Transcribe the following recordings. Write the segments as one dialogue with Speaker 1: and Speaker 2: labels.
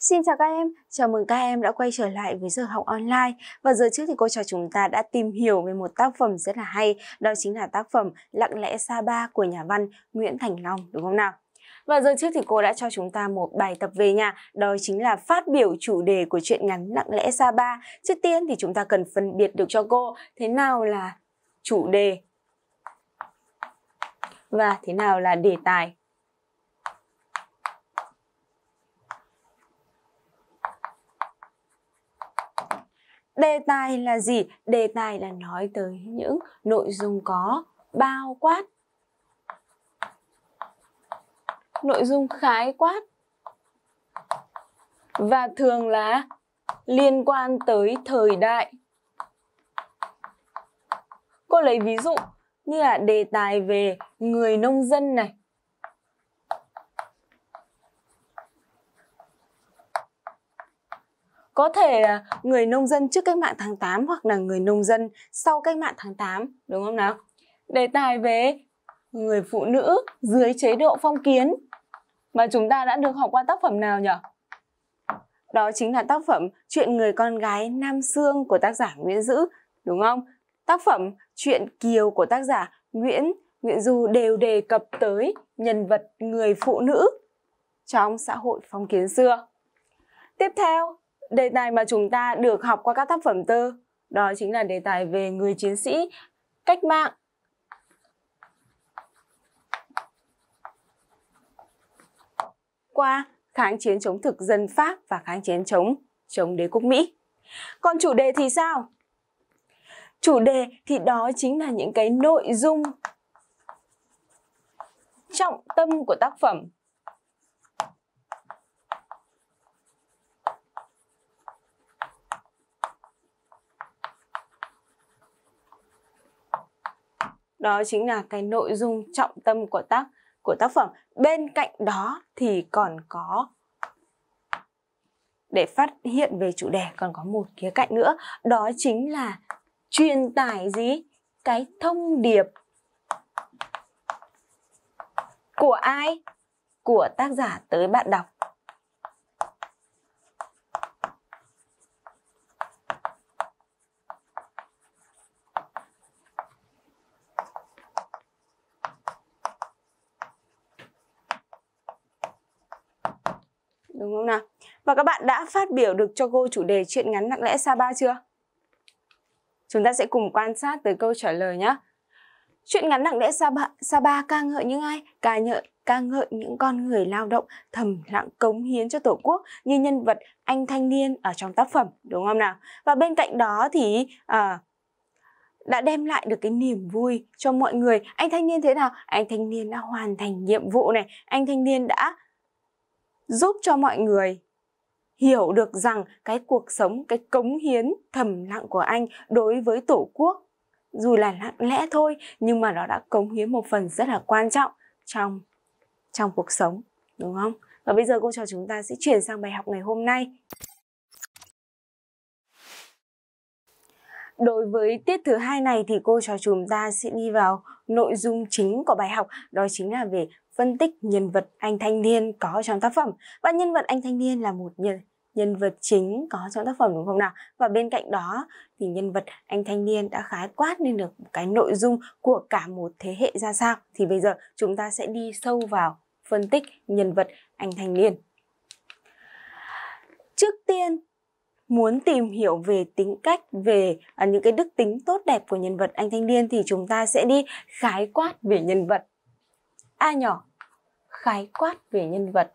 Speaker 1: Xin chào các em, chào mừng các em đã quay trở lại với giờ học online Và giờ trước thì cô trò chúng ta đã tìm hiểu về một tác phẩm rất là hay Đó chính là tác phẩm Lặng lẽ Sa Ba của nhà văn Nguyễn Thành Long, đúng không nào? Và giờ trước thì cô đã cho chúng ta một bài tập về nhà, đó chính là phát biểu chủ đề của truyện ngắn Lặng lẽ Sa Ba Trước tiên thì chúng ta cần phân biệt được cho cô thế nào là chủ đề và thế nào là đề tài Đề tài là gì? Đề tài là nói tới những nội dung có bao quát nội dung khái quát và thường là liên quan tới thời đại. Cô lấy ví dụ như là đề tài về người nông dân này, Có thể là người nông dân trước cách mạng tháng 8 hoặc là người nông dân sau cách mạng tháng 8, đúng không nào? Đề tài về người phụ nữ dưới chế độ phong kiến mà chúng ta đã được học qua tác phẩm nào nhỉ? Đó chính là tác phẩm Chuyện người con gái Nam Sương của tác giả Nguyễn Dữ, đúng không? Tác phẩm Chuyện Kiều của tác giả Nguyễn Nguyễn Du đều đề cập tới nhân vật người phụ nữ trong xã hội phong kiến xưa. Tiếp theo đề tài mà chúng ta được học qua các tác phẩm thơ đó chính là đề tài về người chiến sĩ cách mạng qua kháng chiến chống thực dân Pháp và kháng chiến chống chống đế quốc Mỹ. Còn chủ đề thì sao? Chủ đề thì đó chính là những cái nội dung trọng tâm của tác phẩm đó chính là cái nội dung trọng tâm của tác của tác phẩm bên cạnh đó thì còn có để phát hiện về chủ đề còn có một khía cạnh nữa đó chính là truyền tải gì cái thông điệp của ai của tác giả tới bạn đọc đúng không nào? Và các bạn đã phát biểu được cho cô chủ đề chuyện ngắn nặng lẽ Sa Sapa chưa? Chúng ta sẽ cùng quan sát tới câu trả lời nhé. Chuyện ngắn nặng lẽ Sa Sa Sapa ca ngợi những ai? Ca ngợi ca ngợi những con người lao động thầm lặng cống hiến cho Tổ quốc như nhân vật anh thanh niên ở trong tác phẩm, đúng không nào? Và bên cạnh đó thì à, đã đem lại được cái niềm vui cho mọi người. Anh thanh niên thế nào? Anh thanh niên đã hoàn thành nhiệm vụ này, anh thanh niên đã giúp cho mọi người hiểu được rằng cái cuộc sống, cái cống hiến thầm lặng của anh đối với Tổ quốc dù là lặng lẽ thôi nhưng mà nó đã cống hiến một phần rất là quan trọng trong trong cuộc sống đúng không? Và bây giờ cô trò chúng ta sẽ chuyển sang bài học ngày hôm nay. Đối với tiết thứ hai này thì cô trò chúng ta sẽ đi vào nội dung chính của bài học đó chính là về phân tích nhân vật anh thanh niên có trong tác phẩm và nhân vật anh thanh niên là một nhân nhân vật chính có trong tác phẩm đúng không nào và bên cạnh đó thì nhân vật anh thanh niên đã khái quát lên được cái nội dung của cả một thế hệ ra sao thì bây giờ chúng ta sẽ đi sâu vào phân tích nhân vật anh thanh niên trước tiên muốn tìm hiểu về tính cách về à, những cái đức tính tốt đẹp của nhân vật anh thanh niên thì chúng ta sẽ đi khái quát về nhân vật a nhỏ khái quát về nhân vật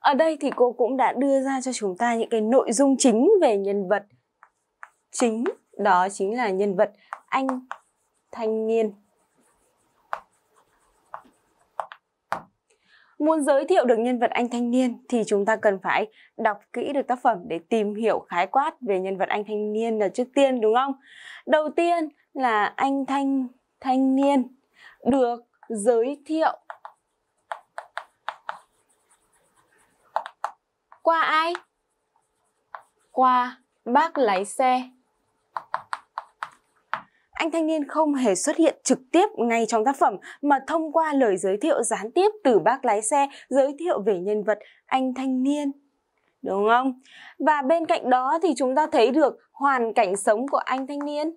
Speaker 1: ở đây thì cô cũng đã đưa ra cho chúng ta những cái nội dung chính về nhân vật chính đó chính là nhân vật anh thanh niên Muốn giới thiệu được nhân vật anh thanh niên thì chúng ta cần phải đọc kỹ được tác phẩm để tìm hiểu khái quát về nhân vật anh thanh niên là trước tiên đúng không? Đầu tiên là anh thanh thanh niên được giới thiệu qua ai? Qua bác lái xe anh thanh niên không hề xuất hiện trực tiếp ngay trong tác phẩm mà thông qua lời giới thiệu gián tiếp từ bác lái xe giới thiệu về nhân vật anh thanh niên đúng không? Và bên cạnh đó thì chúng ta thấy được hoàn cảnh sống của anh thanh niên.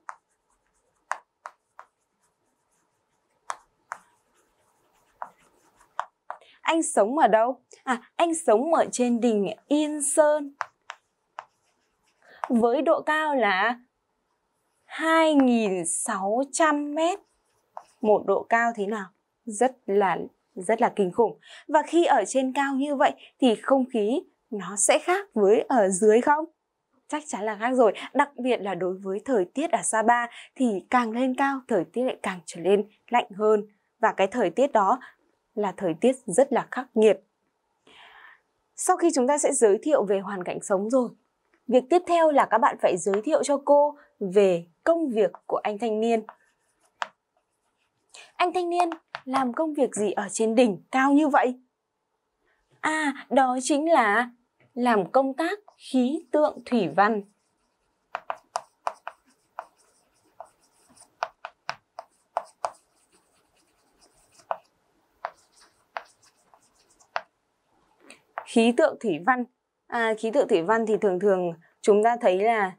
Speaker 1: Anh sống ở đâu? À, anh sống ở trên đỉnh Yên Sơn. Với độ cao là 2.600 mét một độ cao thế nào rất là rất là kinh khủng và khi ở trên cao như vậy thì không khí nó sẽ khác với ở dưới không chắc chắn là khác rồi đặc biệt là đối với thời tiết ở Sapa thì càng lên cao thời tiết lại càng trở nên lạnh hơn và cái thời tiết đó là thời tiết rất là khắc nghiệt sau khi chúng ta sẽ giới thiệu về hoàn cảnh sống rồi việc tiếp theo là các bạn phải giới thiệu cho cô về công việc của anh thanh niên. Anh thanh niên làm công việc gì ở trên đỉnh cao như vậy? À, đó chính là làm công tác khí tượng thủy văn. Khí tượng thủy văn. À, khí tượng thủy văn thì thường thường chúng ta thấy là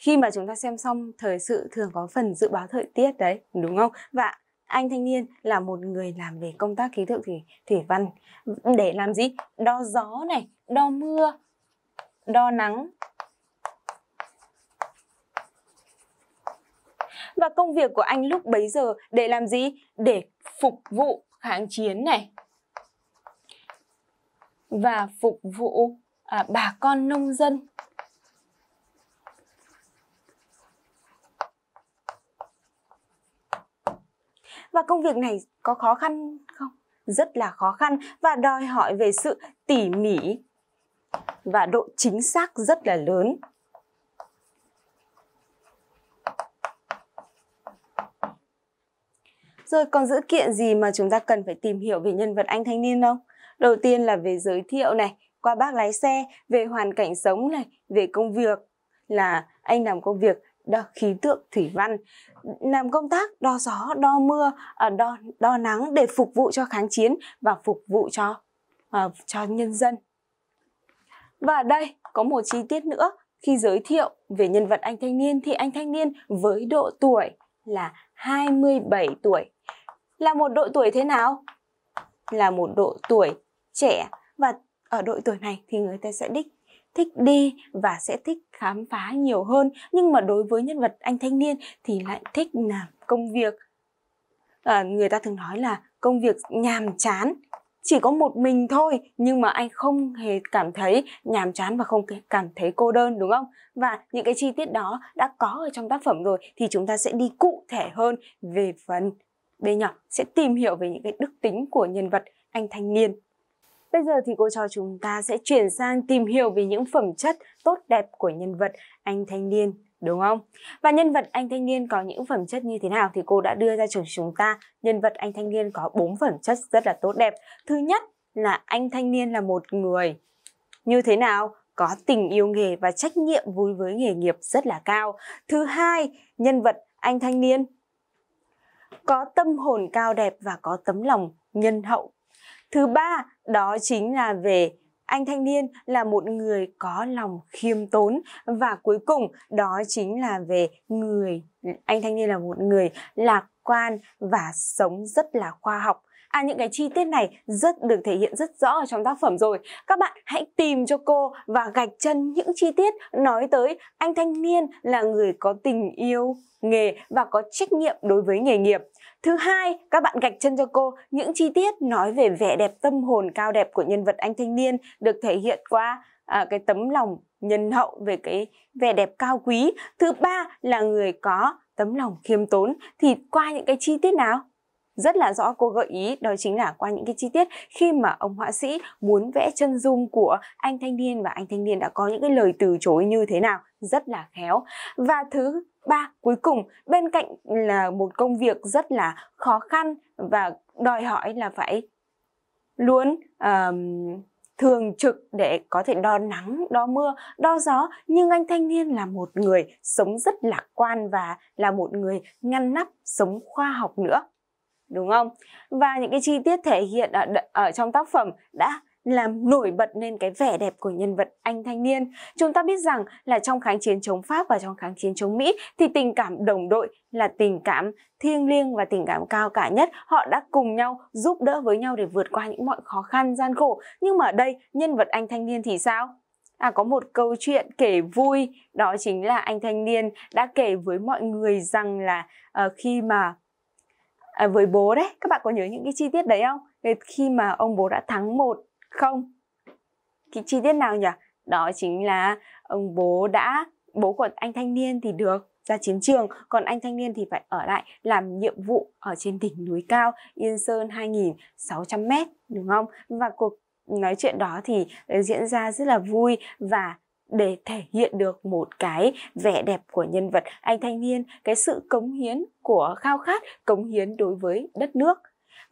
Speaker 1: khi mà chúng ta xem xong thời sự thường có phần dự báo thời tiết đấy đúng không và anh thanh niên là một người làm về công tác khí tượng thủy thủy văn để làm gì đo gió này đo mưa đo nắng và công việc của anh lúc bấy giờ để làm gì để phục vụ kháng chiến này và phục vụ à, bà con nông dân Và công việc này có khó khăn không? Rất là khó khăn và đòi hỏi về sự tỉ mỉ và độ chính xác rất là lớn. Rồi còn dữ kiện gì mà chúng ta cần phải tìm hiểu về nhân vật anh thanh niên không? Đầu tiên là về giới thiệu này, qua bác lái xe, về hoàn cảnh sống này, về công việc là anh làm công việc đo khí tượng thủy văn làm công tác đo gió đo mưa à, đo đo nắng để phục vụ cho kháng chiến và phục vụ cho uh, cho nhân dân và đây có một chi tiết nữa khi giới thiệu về nhân vật anh thanh niên thì anh thanh niên với độ tuổi là 27 tuổi là một độ tuổi thế nào là một độ tuổi trẻ và ở độ tuổi này thì người ta sẽ đích thích đi và sẽ thích khám phá nhiều hơn nhưng mà đối với nhân vật anh thanh niên thì lại thích làm công việc à, người ta thường nói là công việc nhàm chán chỉ có một mình thôi nhưng mà anh không hề cảm thấy nhàm chán và không cảm thấy cô đơn đúng không và những cái chi tiết đó đã có ở trong tác phẩm rồi thì chúng ta sẽ đi cụ thể hơn về phần b nhỏ sẽ tìm hiểu về những cái đức tính của nhân vật anh thanh niên Bây giờ thì cô trò chúng ta sẽ chuyển sang tìm hiểu về những phẩm chất tốt đẹp của nhân vật anh thanh niên đúng không? Và nhân vật anh thanh niên có những phẩm chất như thế nào thì cô đã đưa ra cho chúng ta. Nhân vật anh thanh niên có bốn phẩm chất rất là tốt đẹp. Thứ nhất là anh thanh niên là một người như thế nào? Có tình yêu nghề và trách nhiệm vui với nghề nghiệp rất là cao. Thứ hai, nhân vật anh thanh niên có tâm hồn cao đẹp và có tấm lòng nhân hậu Thứ ba, đó chính là về anh thanh niên là một người có lòng khiêm tốn và cuối cùng đó chính là về người anh thanh niên là một người lạc quan và sống rất là khoa học à những cái chi tiết này rất được thể hiện rất rõ ở trong tác phẩm rồi các bạn hãy tìm cho cô và gạch chân những chi tiết nói tới anh thanh niên là người có tình yêu nghề và có trách nhiệm đối với nghề nghiệp. Thứ hai, các bạn gạch chân cho cô những chi tiết nói về vẻ đẹp tâm hồn cao đẹp của nhân vật anh thanh niên được thể hiện qua à, cái tấm lòng nhân hậu về cái vẻ đẹp cao quý. Thứ ba là người có tấm lòng khiêm tốn thì qua những cái chi tiết nào? rất là rõ cô gợi ý đó chính là qua những cái chi tiết khi mà ông họa sĩ muốn vẽ chân dung của anh thanh niên và anh thanh niên đã có những cái lời từ chối như thế nào rất là khéo và thứ ba cuối cùng bên cạnh là một công việc rất là khó khăn và đòi hỏi là phải luôn um, thường trực để có thể đo nắng, đo mưa, đo gió nhưng anh thanh niên là một người sống rất lạc quan và là một người ngăn nắp sống khoa học nữa đúng không? Và những cái chi tiết thể hiện ở, ở trong tác phẩm đã làm nổi bật lên cái vẻ đẹp của nhân vật anh thanh niên. Chúng ta biết rằng là trong kháng chiến chống Pháp và trong kháng chiến chống Mỹ thì tình cảm đồng đội là tình cảm thiêng liêng và tình cảm cao cả nhất. Họ đã cùng nhau giúp đỡ với nhau để vượt qua những mọi khó khăn, gian khổ. Nhưng mà ở đây, nhân vật anh thanh niên thì sao? À, có một câu chuyện kể vui, đó chính là anh thanh niên đã kể với mọi người rằng là uh, khi mà à, với bố đấy các bạn có nhớ những cái chi tiết đấy không Để khi mà ông bố đã thắng một không cái chi tiết nào nhỉ đó chính là ông bố đã bố của anh thanh niên thì được ra chiến trường còn anh thanh niên thì phải ở lại làm nhiệm vụ ở trên đỉnh núi cao Yên Sơn 2.600 m đúng không và cuộc nói chuyện đó thì diễn ra rất là vui và để thể hiện được một cái vẻ đẹp của nhân vật anh thanh niên, cái sự cống hiến của khao khát cống hiến đối với đất nước.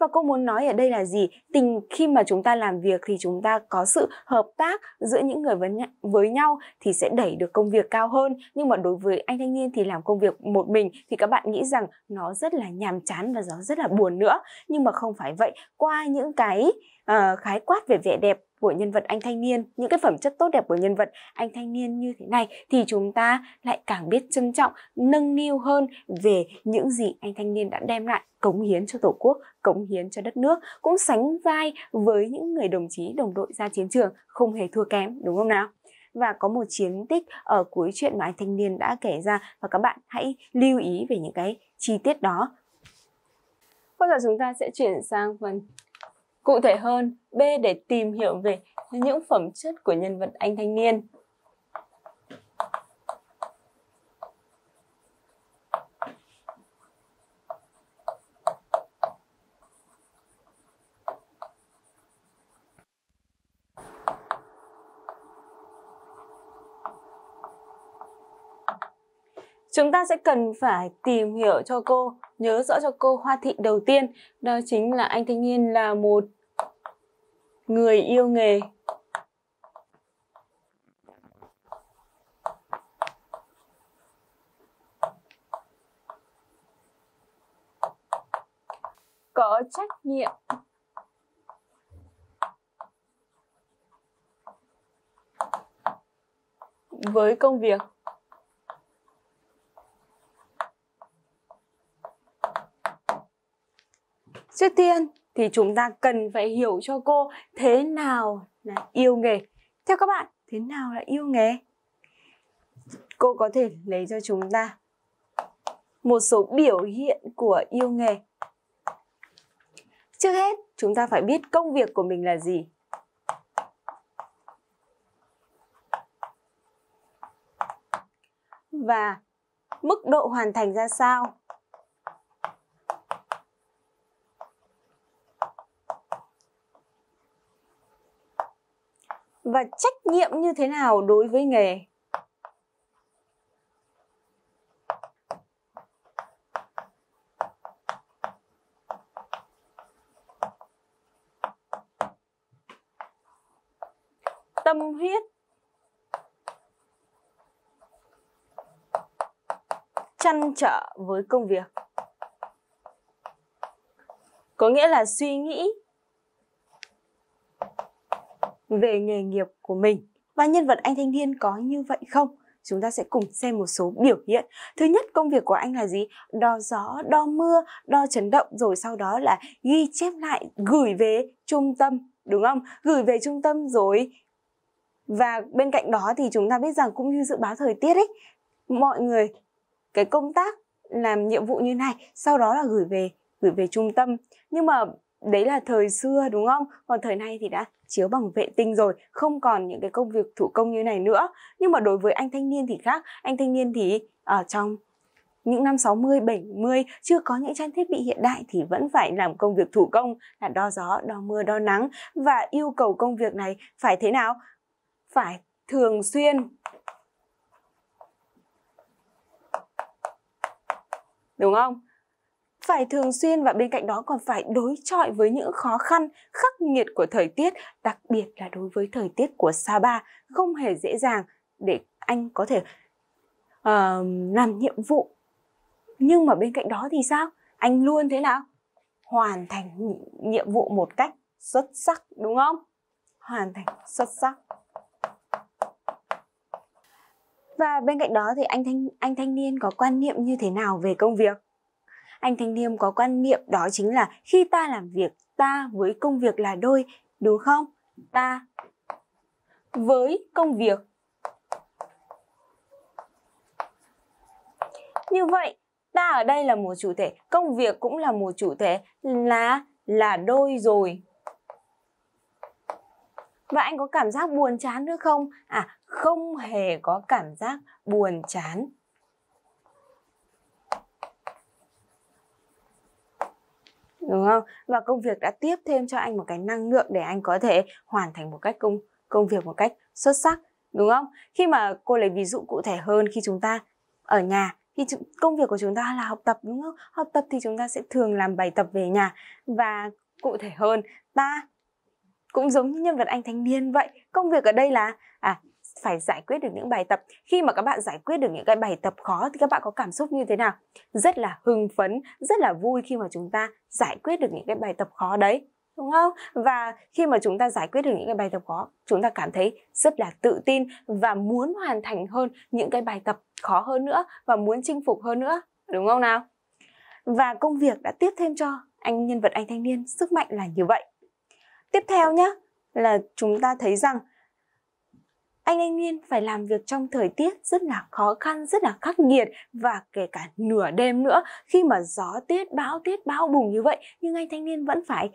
Speaker 1: Và cô muốn nói ở đây là gì? Tình khi mà chúng ta làm việc thì chúng ta có sự hợp tác giữa những người với, với nhau thì sẽ đẩy được công việc cao hơn. Nhưng mà đối với anh thanh niên thì làm công việc một mình thì các bạn nghĩ rằng nó rất là nhàm chán và nó rất là buồn nữa. Nhưng mà không phải vậy. Qua những cái uh, khái quát về vẻ đẹp của nhân vật anh thanh niên, những cái phẩm chất tốt đẹp của nhân vật anh thanh niên như thế này thì chúng ta lại càng biết trân trọng, nâng niu hơn về những gì anh thanh niên đã đem lại cống hiến cho Tổ quốc, cống hiến cho đất nước, cũng sánh vai với những người đồng chí đồng đội ra chiến trường không hề thua kém đúng không nào? và có một chiến tích ở cuối chuyện mà anh thanh niên đã kể ra và các bạn hãy lưu ý về những cái chi tiết đó. Bây giờ chúng ta sẽ chuyển sang phần Cụ thể hơn, B để tìm hiểu về những phẩm chất của nhân vật anh thanh niên. chúng ta sẽ cần phải tìm hiểu cho cô nhớ rõ cho cô hoa thị đầu tiên đó chính là anh thanh niên là một người yêu nghề có trách nhiệm với công việc trước tiên thì chúng ta cần phải hiểu cho cô thế nào là yêu nghề. Theo các bạn, thế nào là yêu nghề? Cô có thể lấy cho chúng ta một số biểu hiện của yêu nghề. Trước hết, chúng ta phải biết công việc của mình là gì. Và mức độ hoàn thành ra sao? và trách nhiệm như thế nào đối với nghề tâm huyết chăn trở với công việc có nghĩa là suy nghĩ về nghề nghiệp của mình. Và nhân vật anh thanh niên có như vậy không? Chúng ta sẽ cùng xem một số biểu hiện. Thứ nhất, công việc của anh là gì? Đo gió, đo mưa, đo chấn động rồi sau đó là ghi chép lại, gửi về trung tâm, đúng không? Gửi về trung tâm rồi và bên cạnh đó thì chúng ta biết rằng cũng như dự báo thời tiết ấy, mọi người cái công tác làm nhiệm vụ như này sau đó là gửi về gửi về trung tâm nhưng mà đấy là thời xưa đúng không còn thời nay thì đã chiếu bằng vệ tinh rồi không còn những cái công việc thủ công như này nữa nhưng mà đối với anh thanh niên thì khác anh thanh niên thì ở ờ, trong những năm 60, 70 chưa có những trang thiết bị hiện đại thì vẫn phải làm công việc thủ công là đo gió, đo mưa, đo nắng và yêu cầu công việc này phải thế nào? Phải thường xuyên đúng không phải thường xuyên và bên cạnh đó còn phải đối chọi với những khó khăn khắc nghiệt của thời tiết, đặc biệt là đối với thời tiết của Sapa không hề dễ dàng để anh có thể uh, làm nhiệm vụ. Nhưng mà bên cạnh đó thì sao? Anh luôn thế nào? Hoàn thành nhiệm vụ một cách xuất sắc đúng không? Hoàn thành xuất sắc. Và bên cạnh đó thì anh thanh anh thanh niên có quan niệm như thế nào về công việc? Anh Thanh Liêm có quan niệm đó chính là khi ta làm việc, ta với công việc là đôi, đúng không? Ta với công việc. Như vậy, ta ở đây là một chủ thể, công việc cũng là một chủ thể là là đôi rồi. Và anh có cảm giác buồn chán nữa không? À, không hề có cảm giác buồn chán. đúng không và công việc đã tiếp thêm cho anh một cái năng lượng để anh có thể hoàn thành một cách công công việc một cách xuất sắc đúng không khi mà cô lấy ví dụ cụ thể hơn khi chúng ta ở nhà khi công việc của chúng ta là học tập đúng không học tập thì chúng ta sẽ thường làm bài tập về nhà và cụ thể hơn ta cũng giống như nhân vật anh thanh niên vậy công việc ở đây là à phải giải quyết được những bài tập khi mà các bạn giải quyết được những cái bài tập khó thì các bạn có cảm xúc như thế nào rất là hưng phấn rất là vui khi mà chúng ta giải quyết được những cái bài tập khó đấy đúng không và khi mà chúng ta giải quyết được những cái bài tập khó chúng ta cảm thấy rất là tự tin và muốn hoàn thành hơn những cái bài tập khó hơn nữa và muốn chinh phục hơn nữa đúng không nào và công việc đã tiếp thêm cho anh nhân vật anh thanh niên sức mạnh là như vậy tiếp theo nhé là chúng ta thấy rằng anh thanh niên phải làm việc trong thời tiết rất là khó khăn, rất là khắc nghiệt và kể cả nửa đêm nữa khi mà gió tiết bão tiết bão bùng như vậy nhưng anh thanh niên vẫn phải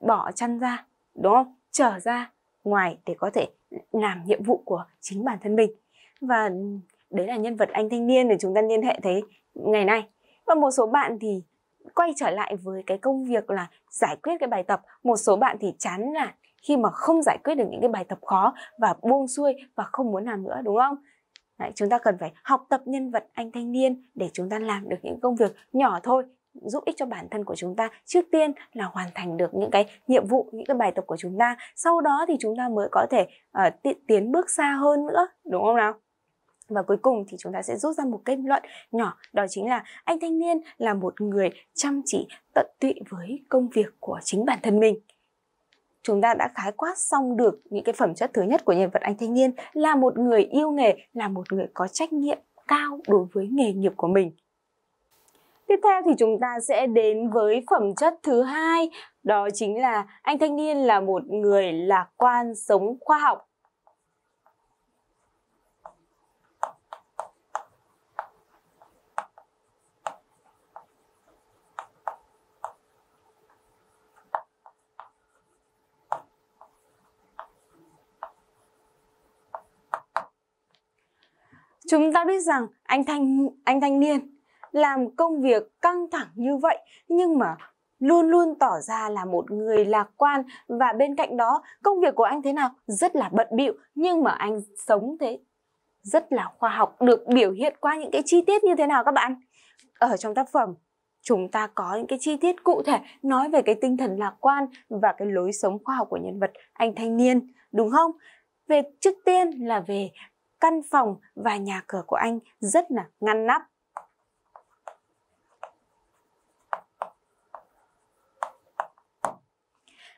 Speaker 1: bỏ chăn ra, đúng không? Trở ra ngoài để có thể làm nhiệm vụ của chính bản thân mình. Và đấy là nhân vật anh thanh niên để chúng ta liên hệ thấy ngày nay. Và một số bạn thì quay trở lại với cái công việc là giải quyết cái bài tập một số bạn thì chán là khi mà không giải quyết được những cái bài tập khó và buông xuôi và không muốn làm nữa đúng không Đấy, chúng ta cần phải học tập nhân vật anh thanh niên để chúng ta làm được những công việc nhỏ thôi giúp ích cho bản thân của chúng ta trước tiên là hoàn thành được những cái nhiệm vụ những cái bài tập của chúng ta sau đó thì chúng ta mới có thể uh, tiến bước xa hơn nữa đúng không nào và cuối cùng thì chúng ta sẽ rút ra một kết luận nhỏ đó chính là anh thanh niên là một người chăm chỉ tận tụy với công việc của chính bản thân mình chúng ta đã khái quát xong được những cái phẩm chất thứ nhất của nhân vật anh thanh niên là một người yêu nghề, là một người có trách nhiệm cao đối với nghề nghiệp của mình. Tiếp theo thì chúng ta sẽ đến với phẩm chất thứ hai, đó chính là anh thanh niên là một người lạc quan sống khoa học Chúng ta biết rằng anh thanh anh thanh niên làm công việc căng thẳng như vậy nhưng mà luôn luôn tỏ ra là một người lạc quan và bên cạnh đó công việc của anh thế nào rất là bận bịu nhưng mà anh sống thế rất là khoa học được biểu hiện qua những cái chi tiết như thế nào các bạn ở trong tác phẩm chúng ta có những cái chi tiết cụ thể nói về cái tinh thần lạc quan và cái lối sống khoa học của nhân vật anh thanh niên đúng không về trước tiên là về căn phòng và nhà cửa của anh rất là ngăn nắp.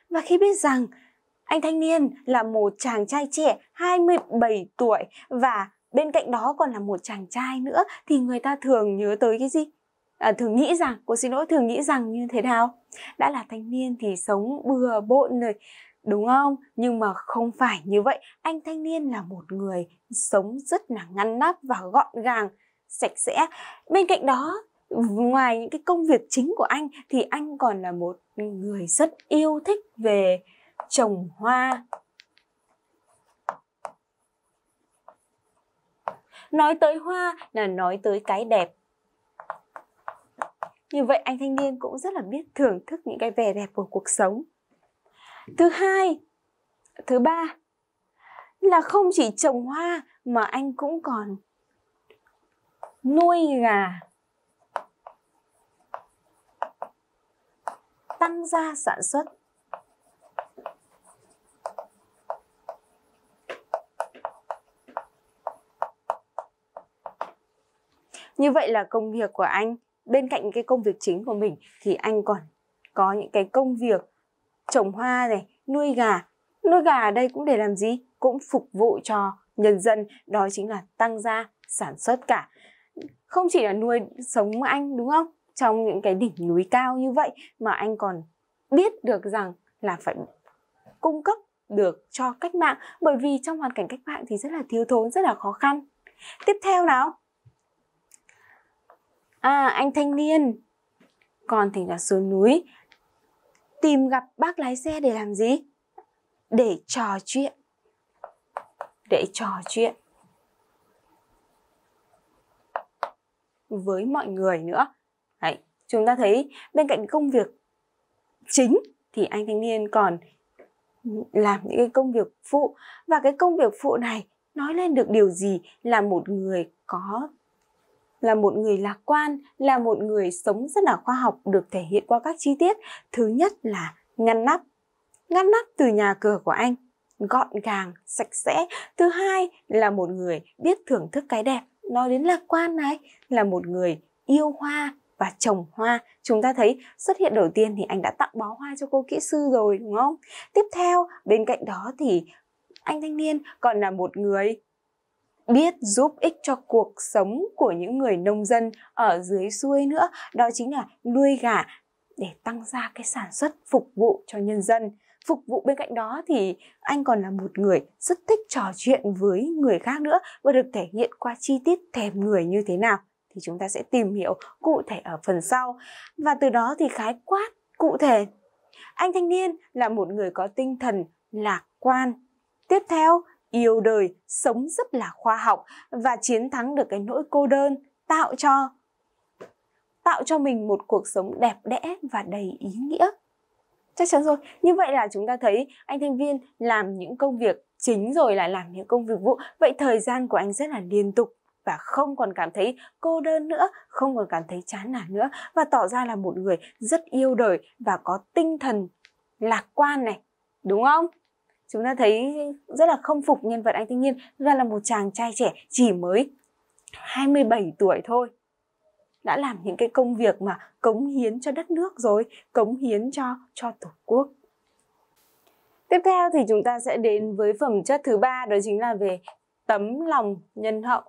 Speaker 1: Và khi biết rằng anh thanh niên là một chàng trai trẻ 27 tuổi và bên cạnh đó còn là một chàng trai nữa thì người ta thường nhớ tới cái gì? À, thường nghĩ rằng, cô xin lỗi, thường nghĩ rằng như thế nào? Đã là thanh niên thì sống bừa bộn rồi, đúng không? Nhưng mà không phải như vậy, anh thanh niên là một người sống rất là ngăn nắp và gọn gàng, sạch sẽ. Bên cạnh đó, ngoài những cái công việc chính của anh thì anh còn là một người rất yêu thích về trồng hoa. Nói tới hoa là nói tới cái đẹp. Như vậy anh thanh niên cũng rất là biết thưởng thức những cái vẻ đẹp của cuộc sống. Thứ hai, thứ ba là không chỉ trồng hoa mà anh cũng còn nuôi gà tăng gia sản xuất như vậy là công việc của anh bên cạnh cái công việc chính của mình thì anh còn có những cái công việc trồng hoa này, nuôi gà. Nuôi gà ở đây cũng để làm gì? Cũng phục vụ cho nhân dân, đó chính là tăng gia sản xuất cả. Không chỉ là nuôi sống anh đúng không? Trong những cái đỉnh núi cao như vậy mà anh còn biết được rằng là phải cung cấp được cho cách mạng bởi vì trong hoàn cảnh cách mạng thì rất là thiếu thốn, rất là khó khăn. Tiếp theo nào. À, anh thanh niên còn thì là xuống núi tìm gặp bác lái xe để làm gì? Để trò chuyện. Để trò chuyện. Với mọi người nữa. Đấy, chúng ta thấy bên cạnh công việc chính thì anh thanh niên còn làm những cái công việc phụ và cái công việc phụ này nói lên được điều gì là một người có là một người lạc quan, là một người sống rất là khoa học được thể hiện qua các chi tiết. Thứ nhất là ngăn nắp. Ngăn nắp từ nhà cửa của anh, gọn gàng, sạch sẽ. Thứ hai là một người biết thưởng thức cái đẹp. Nói đến lạc quan này là một người yêu hoa, và trồng hoa chúng ta thấy xuất hiện đầu tiên thì anh đã tặng bó hoa cho cô kỹ sư rồi đúng không tiếp theo bên cạnh đó thì anh thanh niên còn là một người biết giúp ích cho cuộc sống của những người nông dân ở dưới xuôi nữa đó chính là nuôi gà để tăng ra cái sản xuất phục vụ cho nhân dân phục vụ bên cạnh đó thì anh còn là một người rất thích trò chuyện với người khác nữa và được thể hiện qua chi tiết thèm người như thế nào thì chúng ta sẽ tìm hiểu cụ thể ở phần sau và từ đó thì khái quát cụ thể anh thanh niên là một người có tinh thần lạc quan tiếp theo yêu đời, sống rất là khoa học và chiến thắng được cái nỗi cô đơn, tạo cho tạo cho mình một cuộc sống đẹp đẽ và đầy ý nghĩa. Chắc chắn rồi, như vậy là chúng ta thấy anh thanh viên làm những công việc chính rồi là làm những công việc vụ. Vậy thời gian của anh rất là liên tục và không còn cảm thấy cô đơn nữa, không còn cảm thấy chán nản nữa và tỏ ra là một người rất yêu đời và có tinh thần lạc quan này, đúng không? chúng ta thấy rất là không phục nhân vật anh thanh niên ra là một chàng trai trẻ chỉ mới 27 tuổi thôi đã làm những cái công việc mà cống hiến cho đất nước rồi cống hiến cho cho tổ quốc tiếp theo thì chúng ta sẽ đến với phẩm chất thứ ba đó chính là về tấm lòng nhân hậu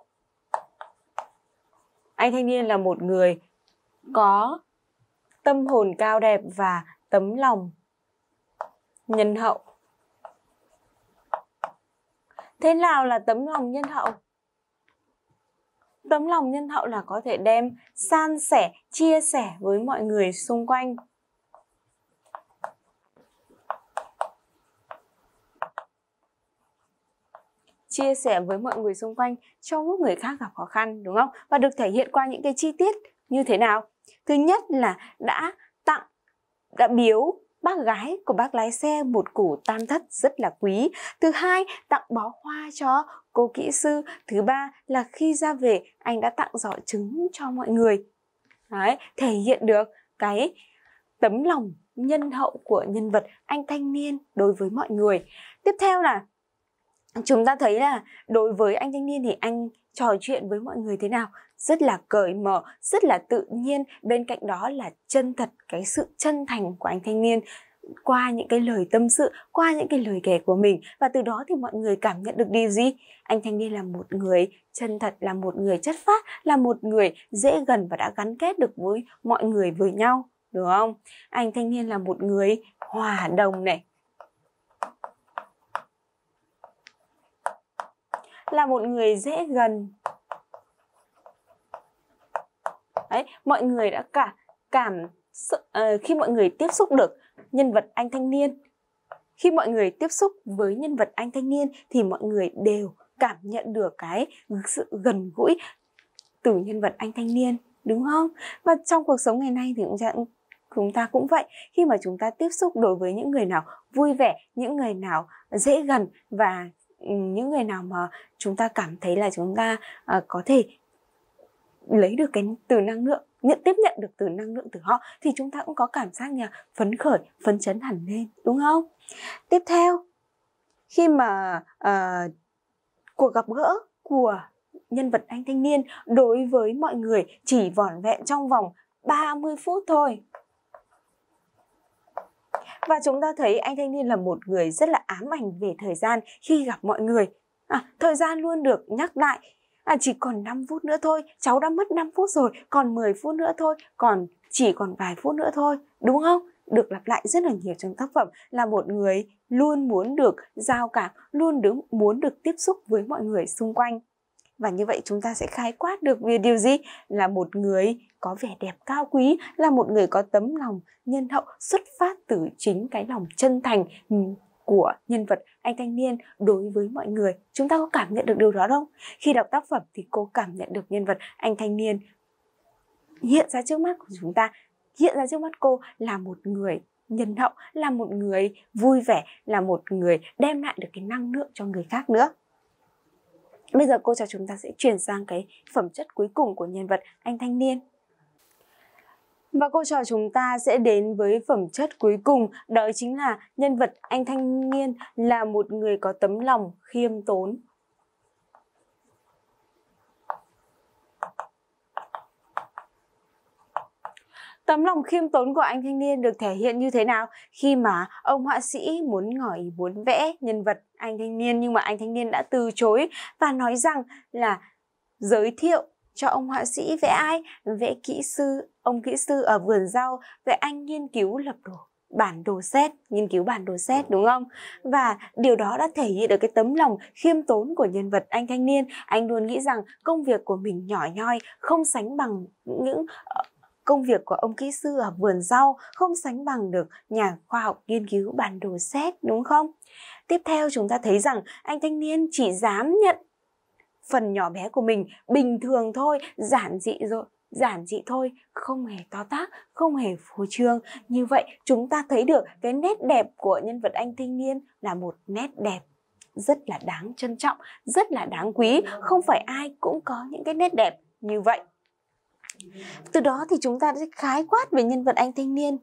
Speaker 1: anh thanh niên là một người có tâm hồn cao đẹp và tấm lòng nhân hậu thế nào là tấm lòng nhân hậu tấm lòng nhân hậu là có thể đem san sẻ chia sẻ với mọi người xung quanh chia sẻ với mọi người xung quanh trong lúc người khác gặp khó khăn đúng không và được thể hiện qua những cái chi tiết như thế nào thứ nhất là đã tặng đã biếu bác gái của bác lái xe một củ tam thất rất là quý. Thứ hai, tặng bó hoa cho cô kỹ sư. Thứ ba là khi ra về, anh đã tặng giỏ trứng cho mọi người. Đấy, thể hiện được cái tấm lòng nhân hậu của nhân vật anh thanh niên đối với mọi người. Tiếp theo là chúng ta thấy là đối với anh thanh niên thì anh trò chuyện với mọi người thế nào rất là cởi mở rất là tự nhiên bên cạnh đó là chân thật cái sự chân thành của anh thanh niên qua những cái lời tâm sự qua những cái lời kể của mình và từ đó thì mọi người cảm nhận được điều gì anh thanh niên là một người chân thật là một người chất phát là một người dễ gần và đã gắn kết được với mọi người với nhau đúng không anh thanh niên là một người hòa đồng này là một người dễ gần ấy mọi người đã cả cảm sự, uh, ờ, khi mọi người tiếp xúc được nhân vật anh thanh niên khi mọi người tiếp xúc với nhân vật anh thanh niên thì mọi người đều cảm nhận được cái sự gần gũi từ nhân vật anh thanh niên đúng không và trong cuộc sống ngày nay thì cũng chẳng chúng ta cũng vậy khi mà chúng ta tiếp xúc đối với những người nào vui vẻ những người nào dễ gần và ừ, những người nào mà chúng ta cảm thấy là chúng ta uh, có thể lấy được cái từ năng lượng nhận tiếp nhận được từ năng lượng từ họ thì chúng ta cũng có cảm giác như phấn khởi phấn chấn hẳn lên đúng không tiếp theo khi mà uh, cuộc gặp gỡ của nhân vật anh thanh niên đối với mọi người chỉ vỏn vẹn trong vòng 30 phút thôi và chúng ta thấy anh thanh niên là một người rất là ám ảnh về thời gian khi gặp mọi người à, thời gian luôn được nhắc lại à, chỉ còn 5 phút nữa thôi, cháu đã mất 5 phút rồi, còn 10 phút nữa thôi, còn chỉ còn vài phút nữa thôi, đúng không? Được lặp lại rất là nhiều trong tác phẩm là một người luôn muốn được giao cảm, luôn đứng muốn được tiếp xúc với mọi người xung quanh. Và như vậy chúng ta sẽ khái quát được về điều gì? Là một người có vẻ đẹp cao quý, là một người có tấm lòng nhân hậu xuất phát từ chính cái lòng chân thành của nhân vật anh thanh niên đối với mọi người chúng ta có cảm nhận được điều đó không khi đọc tác phẩm thì cô cảm nhận được nhân vật anh thanh niên hiện ra trước mắt của chúng ta hiện ra trước mắt cô là một người nhân hậu là một người vui vẻ là một người đem lại được cái năng lượng cho người khác nữa bây giờ cô cho chúng ta sẽ chuyển sang cái phẩm chất cuối cùng của nhân vật anh thanh niên và cô trò chúng ta sẽ đến với phẩm chất cuối cùng, đó chính là nhân vật anh thanh niên là một người có tấm lòng khiêm tốn. Tấm lòng khiêm tốn của anh thanh niên được thể hiện như thế nào khi mà ông họa sĩ muốn ngỏ ý muốn vẽ nhân vật anh thanh niên nhưng mà anh thanh niên đã từ chối và nói rằng là giới thiệu cho ông họa sĩ vẽ ai vẽ kỹ sư ông kỹ sư ở vườn rau vẽ anh nghiên cứu lập đồ bản đồ xét nghiên cứu bản đồ xét đúng không và điều đó đã thể hiện được cái tấm lòng khiêm tốn của nhân vật anh thanh niên anh luôn nghĩ rằng công việc của mình nhỏ nhoi không sánh bằng những ờ, công việc của ông kỹ sư ở vườn rau không sánh bằng được nhà khoa học nghiên cứu bản đồ xét đúng không tiếp theo chúng ta thấy rằng anh thanh niên chỉ dám nhận phần nhỏ bé của mình bình thường thôi giản dị rồi giản dị thôi không hề to tác không hề phô trương như vậy chúng ta thấy được cái nét đẹp của nhân vật anh thanh niên là một nét đẹp rất là đáng trân trọng rất là đáng quý không phải ai cũng có những cái nét đẹp như vậy từ đó thì chúng ta sẽ khái quát về nhân vật anh thanh niên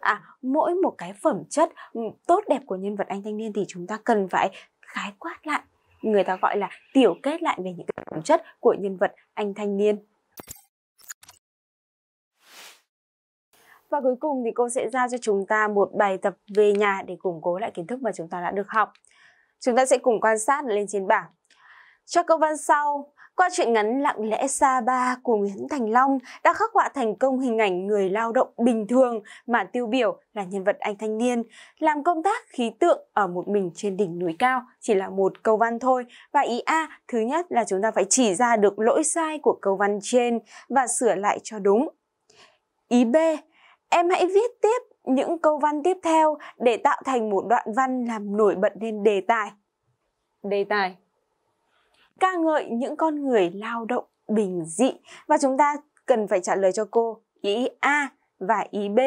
Speaker 1: à mỗi một cái phẩm chất ừ, tốt đẹp của nhân vật anh thanh niên thì chúng ta cần phải khái quát lại người ta gọi là tiểu kết lại về những cái phẩm chất của nhân vật anh thanh niên. Và cuối cùng thì cô sẽ giao cho chúng ta một bài tập về nhà để củng cố lại kiến thức mà chúng ta đã được học. Chúng ta sẽ cùng quan sát lên trên bảng. Cho câu văn sau, qua truyện ngắn Lặng lẽ xa ba của Nguyễn Thành Long đã khắc họa thành công hình ảnh người lao động bình thường mà tiêu biểu là nhân vật anh thanh niên, làm công tác khí tượng ở một mình trên đỉnh núi cao chỉ là một câu văn thôi và ý A thứ nhất là chúng ta phải chỉ ra được lỗi sai của câu văn trên và sửa lại cho đúng. Ý B, em hãy viết tiếp những câu văn tiếp theo để tạo thành một đoạn văn làm nổi bật lên đề tài. Đề tài ca ngợi những con người lao động bình dị và chúng ta cần phải trả lời cho cô ý A và ý B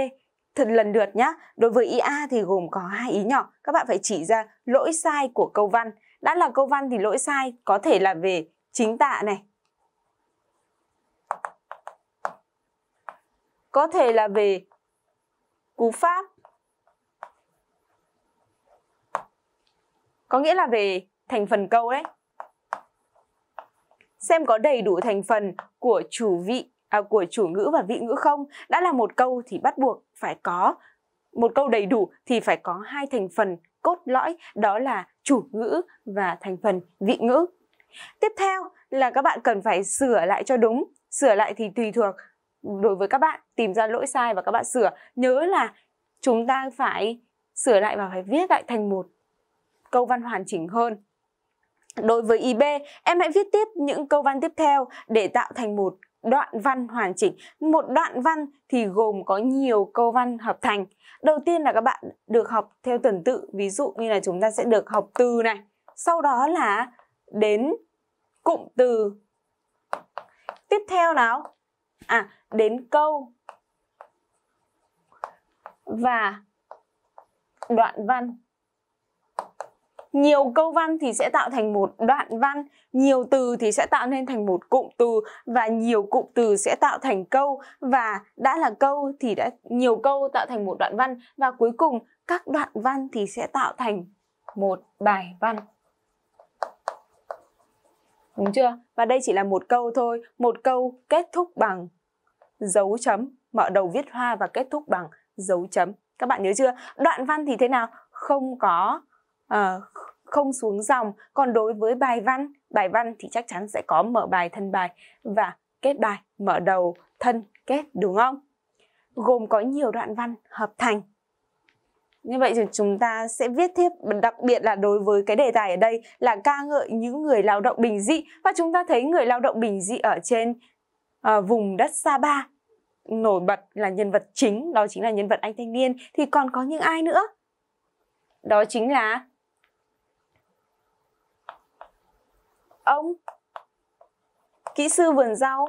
Speaker 1: thật lần lượt nhé. Đối với ý A thì gồm có hai ý nhỏ. Các bạn phải chỉ ra lỗi sai của câu văn. Đã là câu văn thì lỗi sai có thể là về chính tả này. Có thể là về cú pháp. Có nghĩa là về thành phần câu đấy xem có đầy đủ thành phần của chủ vị à, của chủ ngữ và vị ngữ không đã là một câu thì bắt buộc phải có một câu đầy đủ thì phải có hai thành phần cốt lõi đó là chủ ngữ và thành phần vị ngữ tiếp theo là các bạn cần phải sửa lại cho đúng sửa lại thì tùy thuộc đối với các bạn tìm ra lỗi sai và các bạn sửa nhớ là chúng ta phải sửa lại và phải viết lại thành một câu văn hoàn chỉnh hơn Đối với b em hãy viết tiếp những câu văn tiếp theo để tạo thành một đoạn văn hoàn chỉnh. Một đoạn văn thì gồm có nhiều câu văn hợp thành. Đầu tiên là các bạn được học theo tuần tự, ví dụ như là chúng ta sẽ được học từ này, sau đó là đến cụm từ. Tiếp theo nào? À, đến câu và đoạn văn nhiều câu văn thì sẽ tạo thành một đoạn văn, nhiều từ thì sẽ tạo nên thành một cụm từ và nhiều cụm từ sẽ tạo thành câu và đã là câu thì đã nhiều câu tạo thành một đoạn văn và cuối cùng các đoạn văn thì sẽ tạo thành một bài văn. Đúng chưa? Và đây chỉ là một câu thôi, một câu kết thúc bằng dấu chấm, mở đầu viết hoa và kết thúc bằng dấu chấm. Các bạn nhớ chưa? Đoạn văn thì thế nào? Không có uh, không xuống dòng còn đối với bài văn bài văn thì chắc chắn sẽ có mở bài thân bài và kết bài mở đầu thân kết đúng không gồm có nhiều đoạn văn hợp thành như vậy thì chúng ta sẽ viết tiếp đặc biệt là đối với cái đề tài ở đây là ca ngợi những người lao động bình dị và chúng ta thấy người lao động bình dị ở trên uh, vùng đất Sa Pa nổi bật là nhân vật chính đó chính là nhân vật anh thanh niên thì còn có những ai nữa đó chính là ông kỹ sư vườn rau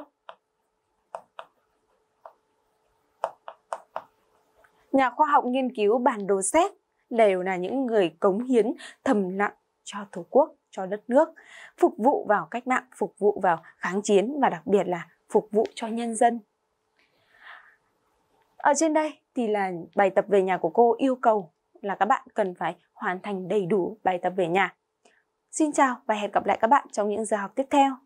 Speaker 1: nhà khoa học nghiên cứu bản đồ xét đều là những người cống hiến thầm lặng cho tổ quốc cho đất nước phục vụ vào cách mạng phục vụ vào kháng chiến và đặc biệt là phục vụ cho nhân dân ở trên đây thì là bài tập về nhà của cô yêu cầu là các bạn cần phải hoàn thành đầy đủ bài tập về nhà Xin chào và hẹn gặp lại các bạn trong những giờ học tiếp theo.